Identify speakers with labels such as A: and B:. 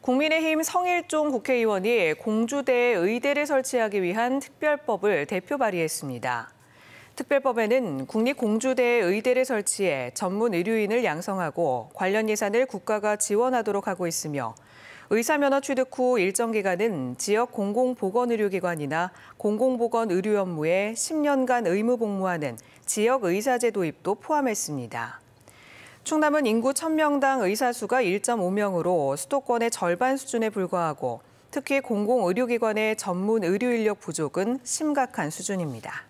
A: 국민의힘 성일종 국회의원이 공주대에 의대를 설치하기 위한 특별법을 대표 발의했습니다. 특별법에는 국립공주대에 의대를 설치해 전문 의료인을 양성하고 관련 예산을 국가가 지원하도록 하고 있으며 의사면허 취득 후 일정 기간은 지역 공공보건의료기관이나 공공보건의료 업무에 10년간 의무 복무하는 지역의사제 도입도 포함했습니다. 충남은 인구 1000명당 의사수가 1.5명으로 수도권의 절반 수준에 불과하고 특히 공공의료기관의 전문 의료인력 부족은 심각한 수준입니다.